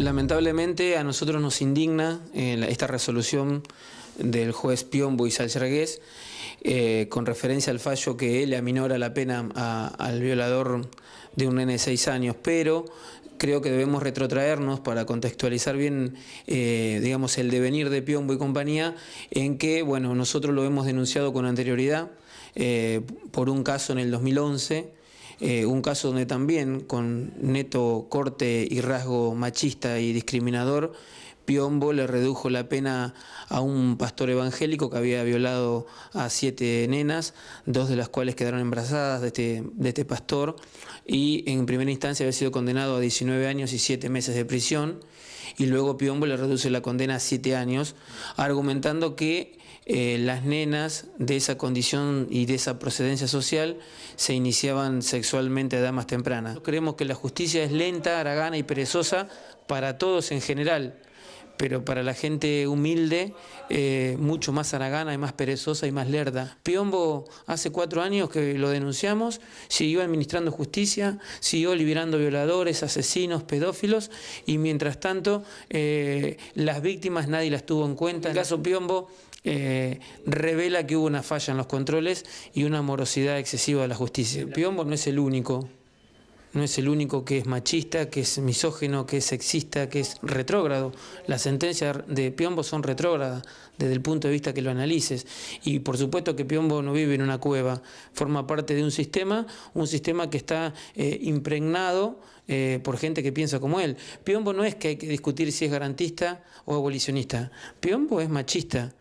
Lamentablemente a nosotros nos indigna eh, esta resolución del juez Piombo y Salchergués eh, con referencia al fallo que le aminora la pena al violador de un nene de seis años, pero creo que debemos retrotraernos para contextualizar bien, eh, digamos, el devenir de Piombo y compañía, en que, bueno, nosotros lo hemos denunciado con anterioridad por un caso en el 2011, eh, un caso donde también, con neto corte y rasgo machista y discriminador, Piombo le redujo la pena a un pastor evangélico que había violado a siete nenas, dos de las cuales quedaron embarazadas de este, de este pastor, y en primera instancia había sido condenado a 19 años y 7 meses de prisión, y luego Piombo le reduce la condena a 7 años, argumentando que eh, las nenas de esa condición y de esa procedencia social se iniciaban sexualmente a edad más temprana. Creemos que la justicia es lenta, aragana y perezosa para todos en general pero para la gente humilde, eh, mucho más aragana y más perezosa y más lerda. Piombo hace cuatro años que lo denunciamos, siguió administrando justicia, siguió liberando violadores, asesinos, pedófilos, y mientras tanto eh, las víctimas nadie las tuvo en cuenta. El caso Piombo eh, revela que hubo una falla en los controles y una morosidad excesiva de la justicia. Piombo no es el único no es el único que es machista, que es misógeno, que es sexista, que es retrógrado. Las sentencias de Piombo son retrógradas desde el punto de vista que lo analices. Y por supuesto que Piombo no vive en una cueva, forma parte de un sistema, un sistema que está eh, impregnado eh, por gente que piensa como él. Piombo no es que hay que discutir si es garantista o abolicionista, Piombo es machista.